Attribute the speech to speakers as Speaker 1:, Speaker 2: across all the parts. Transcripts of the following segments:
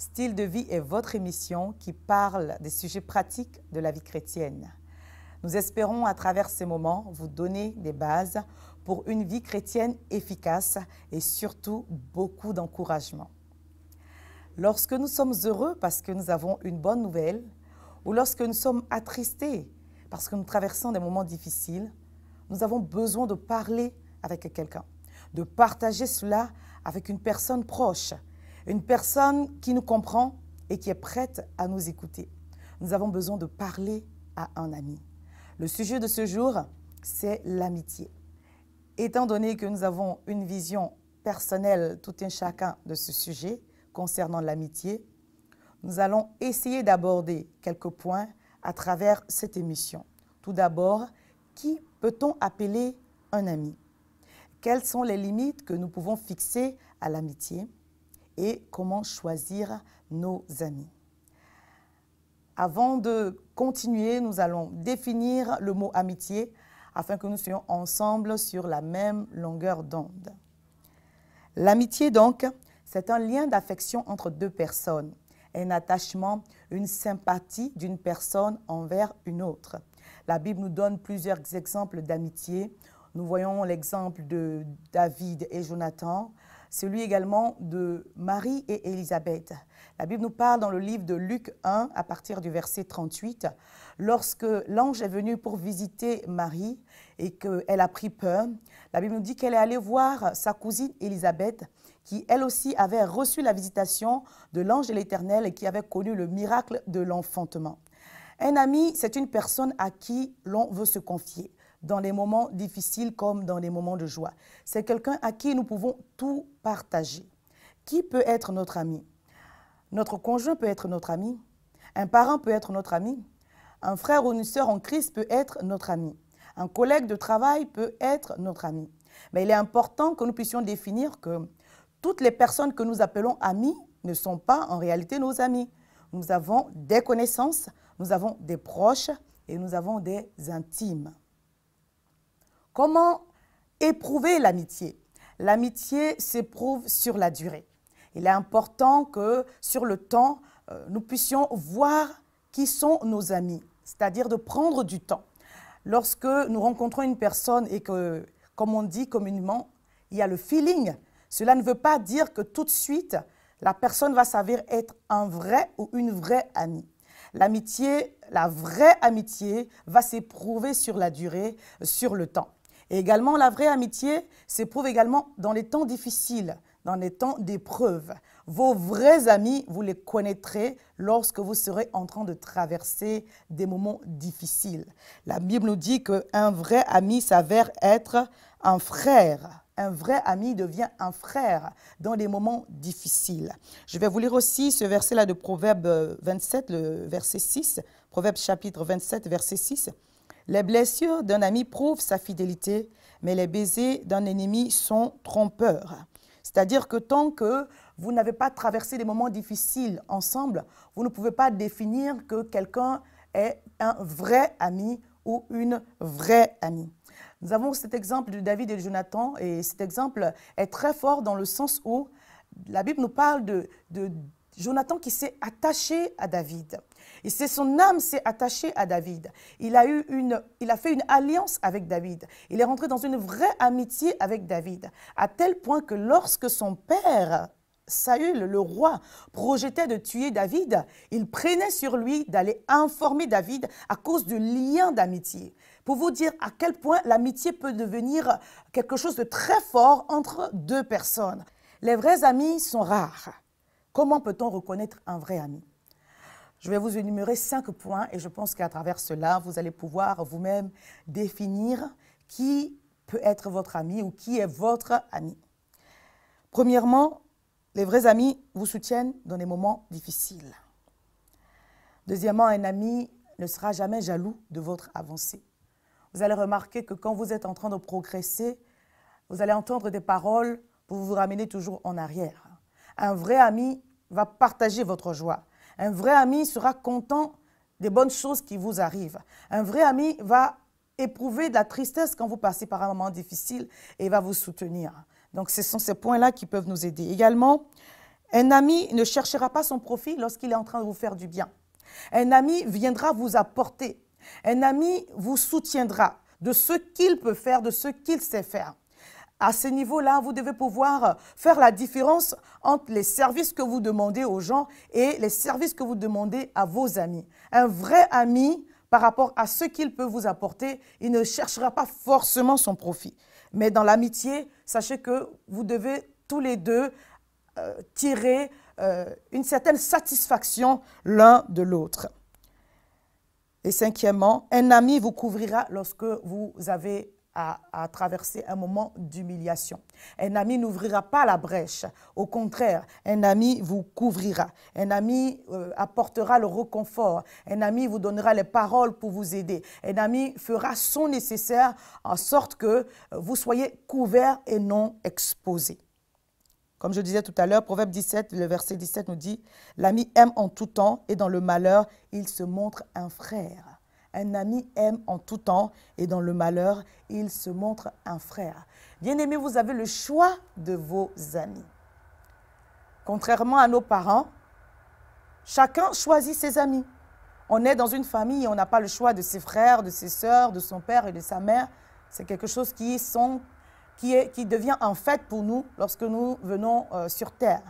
Speaker 1: Style de vie est votre émission qui parle des sujets pratiques de la vie chrétienne. Nous espérons à travers ces moments vous donner des bases pour une vie chrétienne efficace et surtout beaucoup d'encouragement. Lorsque nous sommes heureux parce que nous avons une bonne nouvelle ou lorsque nous sommes attristés parce que nous traversons des moments difficiles, nous avons besoin de parler avec quelqu'un, de partager cela avec une personne proche une personne qui nous comprend et qui est prête à nous écouter. Nous avons besoin de parler à un ami. Le sujet de ce jour, c'est l'amitié. Étant donné que nous avons une vision personnelle, tout un chacun, de ce sujet concernant l'amitié, nous allons essayer d'aborder quelques points à travers cette émission. Tout d'abord, qui peut-on appeler un ami Quelles sont les limites que nous pouvons fixer à l'amitié et comment choisir nos amis. Avant de continuer, nous allons définir le mot amitié afin que nous soyons ensemble sur la même longueur d'onde. L'amitié, donc, c'est un lien d'affection entre deux personnes, un attachement, une sympathie d'une personne envers une autre. La Bible nous donne plusieurs exemples d'amitié. Nous voyons l'exemple de David et Jonathan, celui également de Marie et Élisabeth. La Bible nous parle dans le livre de Luc 1 à partir du verset 38, lorsque l'ange est venu pour visiter Marie et qu'elle a pris peur, la Bible nous dit qu'elle est allée voir sa cousine Élisabeth qui elle aussi avait reçu la visitation de l'ange de l'Éternel et qui avait connu le miracle de l'enfantement. Un ami, c'est une personne à qui l'on veut se confier dans les moments difficiles comme dans les moments de joie. C'est quelqu'un à qui nous pouvons tout partager. Qui peut être notre ami Notre conjoint peut être notre ami. Un parent peut être notre ami. Un frère ou une sœur en crise peut être notre ami. Un collègue de travail peut être notre ami. Mais il est important que nous puissions définir que toutes les personnes que nous appelons amis ne sont pas en réalité nos amis. Nous avons des connaissances, nous avons des proches et nous avons des intimes. Comment éprouver l'amitié L'amitié s'éprouve sur la durée. Il est important que sur le temps, euh, nous puissions voir qui sont nos amis, c'est-à-dire de prendre du temps. Lorsque nous rencontrons une personne et que, comme on dit communément, il y a le feeling, cela ne veut pas dire que tout de suite, la personne va s'avérer être un vrai ou une vraie amie. L'amitié, la vraie amitié va s'éprouver sur la durée, sur le temps. Et également, la vraie amitié s'éprouve également dans les temps difficiles, dans les temps d'épreuves. Vos vrais amis, vous les connaîtrez lorsque vous serez en train de traverser des moments difficiles. La Bible nous dit qu'un vrai ami s'avère être un frère. Un vrai ami devient un frère dans les moments difficiles. Je vais vous lire aussi ce verset-là de Proverbe 27, euh, le verset 6. Proverbe chapitre 27, verset 6. Les blessures d'un ami prouvent sa fidélité, mais les baisers d'un ennemi sont trompeurs. C'est-à-dire que tant que vous n'avez pas traversé des moments difficiles ensemble, vous ne pouvez pas définir que quelqu'un est un vrai ami ou une vraie amie. Nous avons cet exemple de David et de Jonathan, et cet exemple est très fort dans le sens où la Bible nous parle de, de Jonathan qui s'est attaché à David. Et c'est son âme s'est attachée à David. Il a, il a fait une alliance avec David. Il est rentré dans une vraie amitié avec David, à tel point que lorsque son père, Saül, le roi, projetait de tuer David, il prenait sur lui d'aller informer David à cause du lien d'amitié. Pour vous dire à quel point l'amitié peut devenir quelque chose de très fort entre deux personnes. Les vrais amis sont rares. Comment peut-on reconnaître un vrai ami Je vais vous énumérer cinq points et je pense qu'à travers cela, vous allez pouvoir vous-même définir qui peut être votre ami ou qui est votre ami. Premièrement, les vrais amis vous soutiennent dans des moments difficiles. Deuxièmement, un ami ne sera jamais jaloux de votre avancée. Vous allez remarquer que quand vous êtes en train de progresser, vous allez entendre des paroles pour vous ramener toujours en arrière. Un vrai ami va partager votre joie. Un vrai ami sera content des bonnes choses qui vous arrivent. Un vrai ami va éprouver de la tristesse quand vous passez par un moment difficile et va vous soutenir. Donc ce sont ces points-là qui peuvent nous aider. Également, un ami ne cherchera pas son profit lorsqu'il est en train de vous faire du bien. Un ami viendra vous apporter. Un ami vous soutiendra de ce qu'il peut faire, de ce qu'il sait faire à ce niveau-là, vous devez pouvoir faire la différence entre les services que vous demandez aux gens et les services que vous demandez à vos amis. Un vrai ami, par rapport à ce qu'il peut vous apporter, il ne cherchera pas forcément son profit. Mais dans l'amitié, sachez que vous devez tous les deux euh, tirer euh, une certaine satisfaction l'un de l'autre. Et cinquièmement, un ami vous couvrira lorsque vous avez à, traverser un moment d'humiliation. Un ami n'ouvrira pas la brèche. Au contraire, un ami vous couvrira. Un ami euh, apportera le reconfort. Un ami vous donnera les paroles pour vous aider. Un ami fera son nécessaire en sorte que euh, vous soyez couvert et non exposé. Comme je disais tout à l'heure, 17, le verset 17 nous dit, L'ami aime en tout temps et dans le malheur, il se montre un frère. Un ami aime en tout temps et dans le malheur, il se montre un frère. Bien-aimés, vous avez le choix de vos amis. Contrairement à nos parents, chacun choisit ses amis. On est dans une famille et on n'a pas le choix de ses frères, de ses sœurs, de son père et de sa mère. C'est quelque chose qui, sont, qui, est, qui devient en fait pour nous lorsque nous venons euh, sur terre.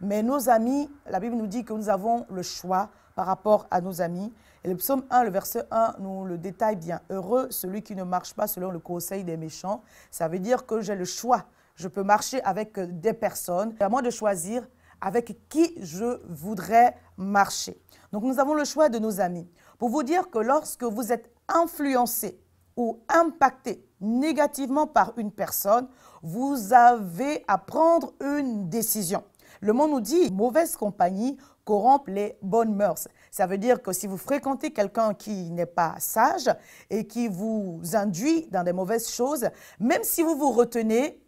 Speaker 1: Mais nos amis, la Bible nous dit que nous avons le choix par rapport à nos amis. Et le psaume 1, le verset 1 nous le détaille bien. Heureux celui qui ne marche pas selon le conseil des méchants. Ça veut dire que j'ai le choix. Je peux marcher avec des personnes. À moi de choisir avec qui je voudrais marcher. Donc nous avons le choix de nos amis. Pour vous dire que lorsque vous êtes influencé ou impacté négativement par une personne, vous avez à prendre une décision. Le monde nous dit mauvaise compagnie Corrompt les bonnes mœurs. Ça veut dire que si vous fréquentez quelqu'un qui n'est pas sage et qui vous induit dans des mauvaises choses, même si vous vous retenez,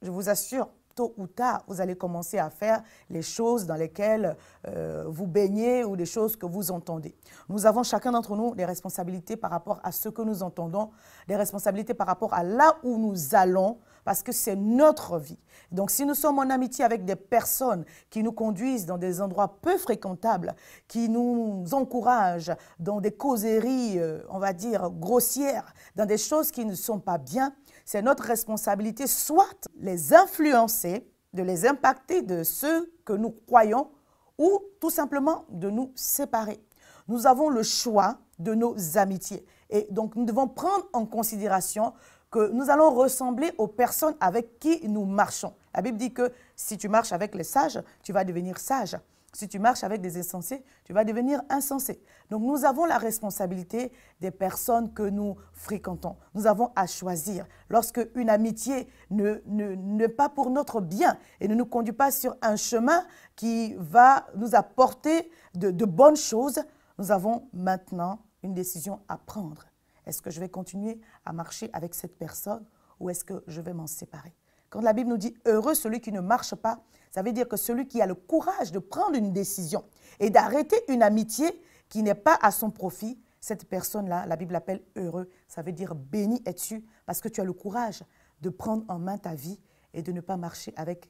Speaker 1: je vous assure, tôt ou tard, vous allez commencer à faire les choses dans lesquelles euh, vous baignez ou des choses que vous entendez. Nous avons chacun d'entre nous des responsabilités par rapport à ce que nous entendons, des responsabilités par rapport à là où nous allons, parce que c'est notre vie. Donc si nous sommes en amitié avec des personnes qui nous conduisent dans des endroits peu fréquentables, qui nous encouragent dans des causeries, euh, on va dire, grossières, dans des choses qui ne sont pas bien, c'est notre responsabilité soit les influencer, de les impacter de ceux que nous croyons ou tout simplement de nous séparer. Nous avons le choix de nos amitiés. Et donc, nous devons prendre en considération que nous allons ressembler aux personnes avec qui nous marchons. La Bible dit que si tu marches avec les sages, tu vas devenir sage. Si tu marches avec des insensés, tu vas devenir insensé. Donc nous avons la responsabilité des personnes que nous fréquentons. Nous avons à choisir. Lorsqu'une amitié ne n'est pas pour notre bien et ne nous conduit pas sur un chemin qui va nous apporter de bonnes choses, nous avons maintenant une décision à prendre. Est-ce que je vais continuer à marcher avec cette personne ou est-ce que je vais m'en séparer quand la Bible nous dit heureux celui qui ne marche pas, ça veut dire que celui qui a le courage de prendre une décision et d'arrêter une amitié qui n'est pas à son profit, cette personne-là, la Bible l'appelle heureux. Ça veut dire béni es-tu parce que tu as le courage de prendre en main ta vie et de ne pas marcher avec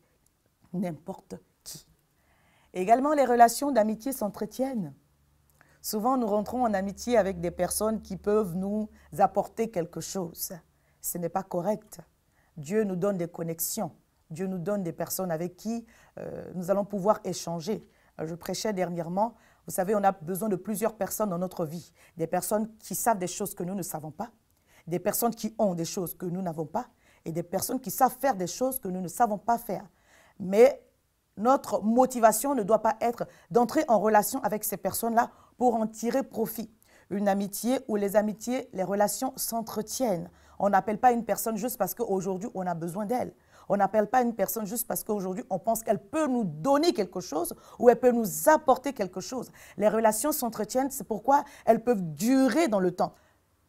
Speaker 1: n'importe qui. Également, les relations d'amitié s'entretiennent. Souvent, nous rentrons en amitié avec des personnes qui peuvent nous apporter quelque chose. Ce n'est pas correct. Dieu nous donne des connexions. Dieu nous donne des personnes avec qui euh, nous allons pouvoir échanger. Euh, je prêchais dernièrement, vous savez, on a besoin de plusieurs personnes dans notre vie. Des personnes qui savent des choses que nous ne savons pas, des personnes qui ont des choses que nous n'avons pas, et des personnes qui savent faire des choses que nous ne savons pas faire. Mais notre motivation ne doit pas être d'entrer en relation avec ces personnes-là pour en tirer profit une amitié où les amitiés, les relations s'entretiennent. On n'appelle pas une personne juste parce qu'aujourd'hui, on a besoin d'elle. On n'appelle pas une personne juste parce qu'aujourd'hui, on pense qu'elle peut nous donner quelque chose ou elle peut nous apporter quelque chose. Les relations s'entretiennent, c'est pourquoi elles peuvent durer dans le temps.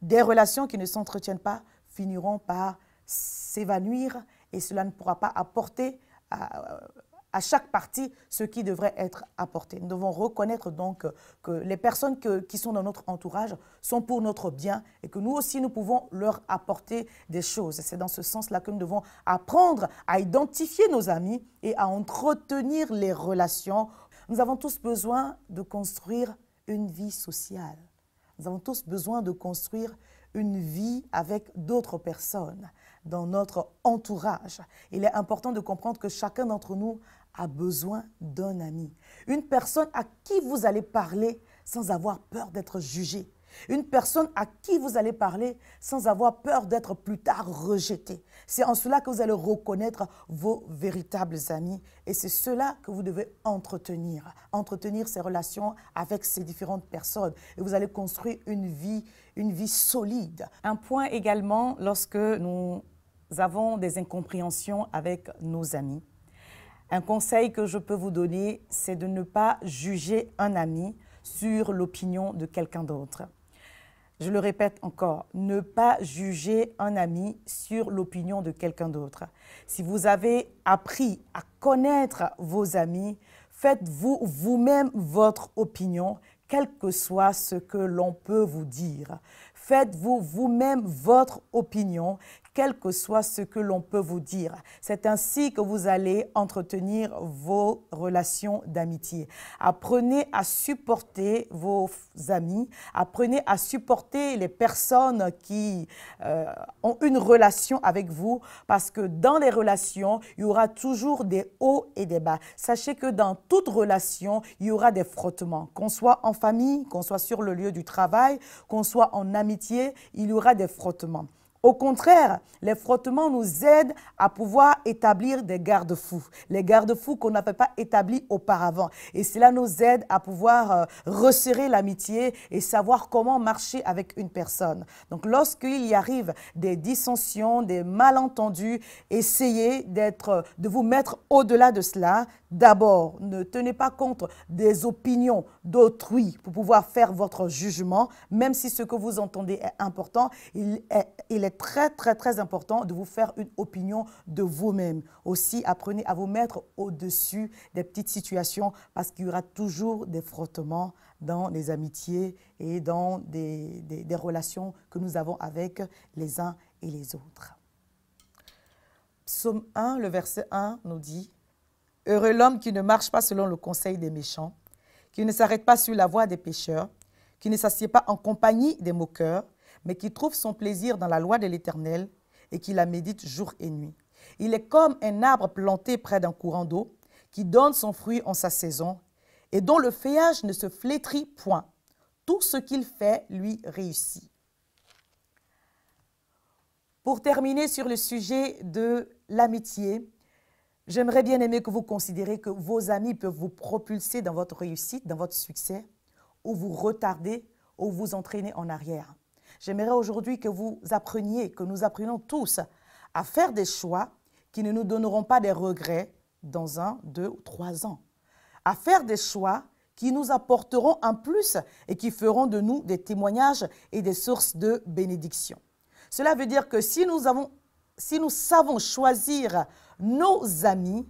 Speaker 1: Des relations qui ne s'entretiennent pas finiront par s'évanouir et cela ne pourra pas apporter à, à chaque partie ce qui devrait être apporté. Nous devons reconnaître donc que les personnes qui sont dans notre entourage sont pour notre bien et que nous aussi nous pouvons leur apporter des choses. C'est dans ce sens-là que nous devons apprendre à identifier nos amis et à entretenir les relations. Nous avons tous besoin de construire une vie sociale. Nous avons tous besoin de construire une vie avec d'autres personnes dans notre entourage. Il est important de comprendre que chacun d'entre nous a besoin d'un ami. Une personne à qui vous allez parler sans avoir peur d'être jugé. Une personne à qui vous allez parler sans avoir peur d'être plus tard rejeté. C'est en cela que vous allez reconnaître vos véritables amis et c'est cela que vous devez entretenir. Entretenir ces relations avec ces différentes personnes et vous allez construire une vie, une vie solide. Un point également lorsque nous avons des incompréhensions avec nos amis un conseil que je peux vous donner, c'est de ne pas juger un ami sur l'opinion de quelqu'un d'autre. Je le répète encore, ne pas juger un ami sur l'opinion de quelqu'un d'autre. Si vous avez appris à connaître vos amis, faites-vous vous-même votre opinion, quel que soit ce que l'on peut vous dire. Faites-vous vous-même votre opinion, quel que soit ce que l'on peut vous dire. C'est ainsi que vous allez entretenir vos relations d'amitié. Apprenez à supporter vos amis, apprenez à supporter les personnes qui euh, ont une relation avec vous, parce que dans les relations, il y aura toujours des hauts et des bas. Sachez que dans toute relation, il y aura des frottements, qu'on soit en famille, qu'on soit sur le lieu du travail, qu'on soit en amitié, il y aura des frottements. Au contraire, les frottements nous aident à pouvoir établir des garde-fous, les garde-fous qu'on n'avait pas établis auparavant. Et cela nous aide à pouvoir euh, resserrer l'amitié et savoir comment marcher avec une personne. Donc lorsqu'il y arrive des dissensions, des malentendus, essayez d'être, euh, de vous mettre au-delà de cela. D'abord, ne tenez pas compte des opinions d'autrui pour pouvoir faire votre jugement, même si ce que vous entendez est important, il est, il est très, très, très important de vous faire une opinion de vous-même. Aussi, apprenez à vous mettre au-dessus des petites situations parce qu'il y aura toujours des frottements dans les amitiés et dans des, des, des relations que nous avons avec les uns et les autres. Psaume 1, le verset 1 nous dit Heureux l'homme qui ne marche pas selon le conseil des méchants, qui ne s'arrête pas sur la voie des pécheurs, qui ne s'assied pas en compagnie des moqueurs, mais qui trouve son plaisir dans la loi de l'Éternel et qui la médite jour et nuit. Il est comme un arbre planté près d'un courant d'eau, qui donne son fruit en sa saison, et dont le feuillage ne se flétrit point. Tout ce qu'il fait lui réussit. Pour terminer sur le sujet de l'amitié, j'aimerais bien aimer que vous considérez que vos amis peuvent vous propulser dans votre réussite, dans votre succès, ou vous retarder, ou vous entraîner en arrière. J'aimerais aujourd'hui que vous appreniez, que nous apprenions tous à faire des choix qui ne nous donneront pas des regrets dans un, deux ou trois ans. À faire des choix qui nous apporteront un plus et qui feront de nous des témoignages et des sources de bénédiction. Cela veut dire que si nous, si nous savons choisir nos amis,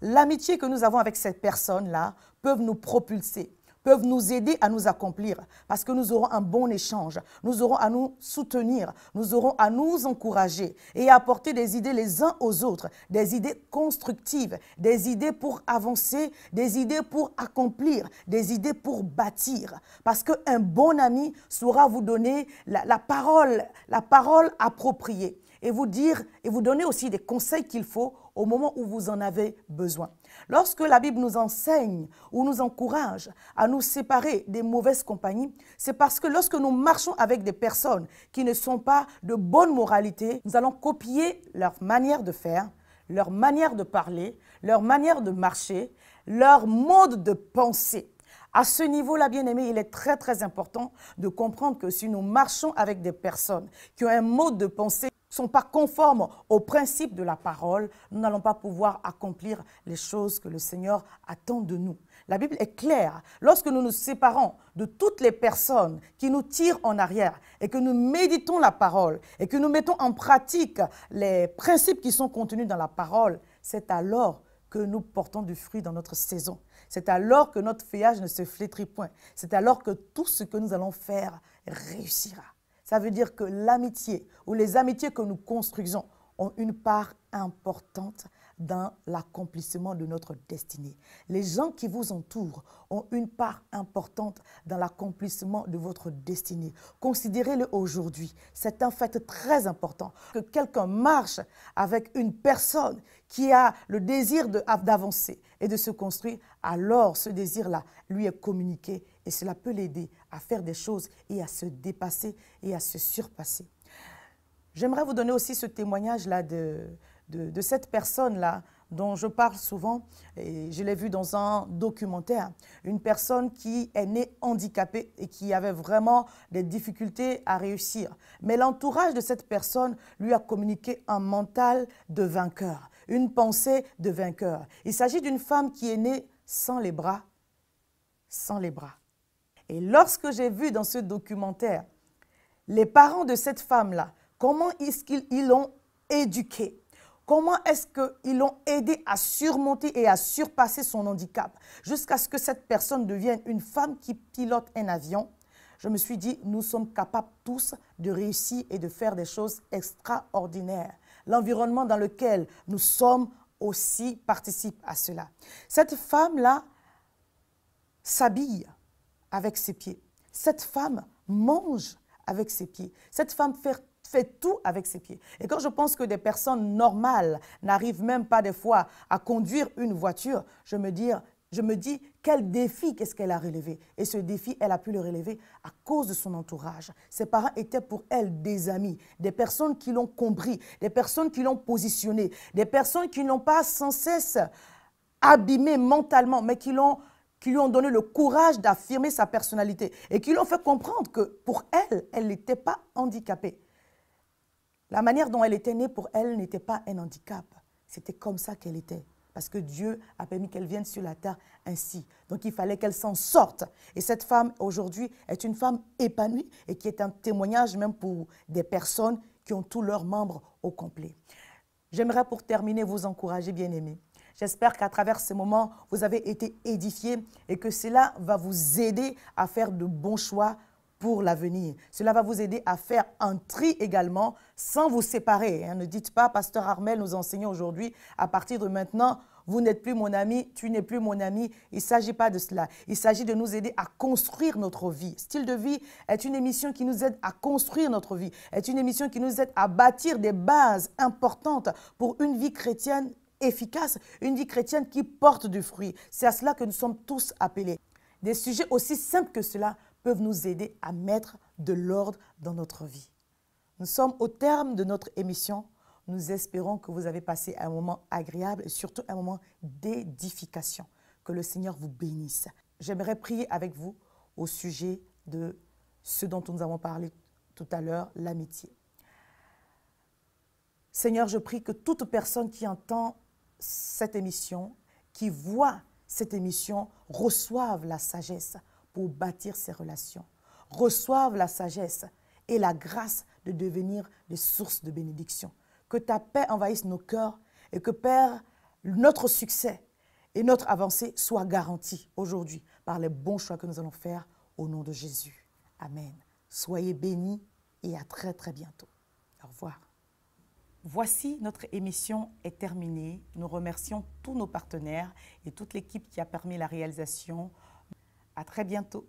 Speaker 1: l'amitié que nous avons avec cette personne-là peut nous propulser, peuvent nous aider à nous accomplir parce que nous aurons un bon échange, nous aurons à nous soutenir, nous aurons à nous encourager et à apporter des idées les uns aux autres, des idées constructives, des idées pour avancer, des idées pour accomplir, des idées pour bâtir. Parce qu'un bon ami saura vous donner la, parole, la parole appropriée et vous dire et vous donner aussi des conseils qu'il faut au moment où vous en avez besoin. Lorsque la Bible nous enseigne ou nous encourage à nous séparer des mauvaises compagnies, c'est parce que lorsque nous marchons avec des personnes qui ne sont pas de bonne moralité, nous allons copier leur manière de faire, leur manière de parler, leur manière de marcher, leur mode de penser. À ce niveau-là, bien aimé, il est très très important de comprendre que si nous marchons avec des personnes qui ont un mode de pensée sont pas conformes aux principes de la parole, nous n'allons pas pouvoir accomplir les choses que le Seigneur attend de nous. La Bible est claire. Lorsque nous nous séparons de toutes les personnes qui nous tirent en arrière et que nous méditons la parole et que nous mettons en pratique les principes qui sont contenus dans la parole, c'est alors que nous portons du fruit dans notre saison. C'est alors que notre feuillage ne se flétrit point. C'est alors que tout ce que nous allons faire réussira. Ça veut dire que l'amitié ou les amitiés que nous construisons ont une part importante dans l'accomplissement de notre destinée. Les gens qui vous entourent ont une part importante dans l'accomplissement de votre destinée. Considérez-le aujourd'hui. C'est un fait très important que quelqu'un marche avec une personne qui a le désir d'avancer et de se construire. Alors ce désir-là lui est communiqué et cela peut l'aider à faire des choses et à se dépasser et à se surpasser. J'aimerais vous donner aussi ce témoignage-là de, de, cette personne-là dont je parle souvent, et je l'ai vu dans un documentaire, une personne qui est née handicapée et qui avait vraiment des difficultés à réussir. Mais l'entourage de cette personne lui a communiqué un mental de vainqueur, une pensée de vainqueur. Il s'agit d'une femme qui est née sans les bras, sans les bras. Et lorsque j'ai vu dans ce documentaire les parents de cette femme-là, comment est-ce qu'ils l'ont éduquée Comment est-ce qu'ils l'ont aidé à surmonter et à surpasser son handicap jusqu'à ce que cette personne devienne une femme qui pilote un avion Je me suis dit, nous sommes capables tous de réussir et de faire des choses extraordinaires. L'environnement dans lequel nous sommes aussi participe à cela. Cette femme-là s'habille avec ses pieds. Cette femme mange avec ses pieds. Cette femme fait fait tout avec ses pieds. Et quand je pense que des personnes normales n'arrivent même pas des fois à conduire une voiture, je me dis, je me dis quel défi qu'est-ce qu'elle a relevé. Et ce défi, elle a pu le relever à cause de son entourage. Ses parents étaient pour elle des amis, des personnes qui l'ont compris, des personnes qui l'ont positionné, des personnes qui n'ont pas sans cesse abîmé mentalement, mais qui l'ont qui lui ont donné le courage d'affirmer sa personnalité et qui ont fait comprendre que pour elle, elle n'était pas handicapée. La manière dont elle était née pour elle n'était pas un handicap. C'était comme ça qu'elle était. Parce que Dieu a permis qu'elle vienne sur la terre ainsi. Donc il fallait qu'elle s'en sorte. Et cette femme, aujourd'hui, est une femme épanouie et qui est un témoignage même pour des personnes qui ont tous leurs membres au complet. J'aimerais pour terminer vous encourager, bien-aimés. J'espère qu'à travers ce moment, vous avez été édifiés et que cela va vous aider à faire de bons choix pour l'avenir. Cela va vous aider à faire un tri également sans vous séparer. Hein. Ne dites pas, Pasteur Armel nous enseigne aujourd'hui, à partir de maintenant, vous n'êtes plus mon ami, tu n'es plus mon ami. Il ne s'agit pas de cela. Il s'agit de nous aider à construire notre vie. Style de vie est une émission qui nous aide à construire notre vie, est une émission qui nous aide à bâtir des bases importantes pour une vie chrétienne efficace, une vie chrétienne qui porte du fruit. C'est à cela que nous sommes tous appelés. Des sujets aussi simples que cela peuvent nous aider à mettre de l'ordre dans notre vie. Nous sommes au terme de notre émission. Nous espérons que vous avez passé un moment agréable et surtout un moment d'édification. Que le Seigneur vous bénisse. J'aimerais prier avec vous au sujet de ce dont nous avons parlé tout à l'heure, l'amitié. Seigneur, je prie que toute personne qui entend cette émission, qui voit cette émission, reçoive la sagesse, bâtir ses relations. Reçoivent la sagesse et la grâce de devenir des sources de bénédiction. Que ta paix envahisse nos cœurs et que, Père, notre succès et notre avancée soient garantis aujourd'hui par les bons choix que nous allons faire au nom de Jésus. Amen. Soyez bénis et à très très bientôt. Au revoir. Voici, notre émission est terminée. Nous remercions tous nos partenaires et toute l'équipe qui a permis la réalisation. À très bientôt.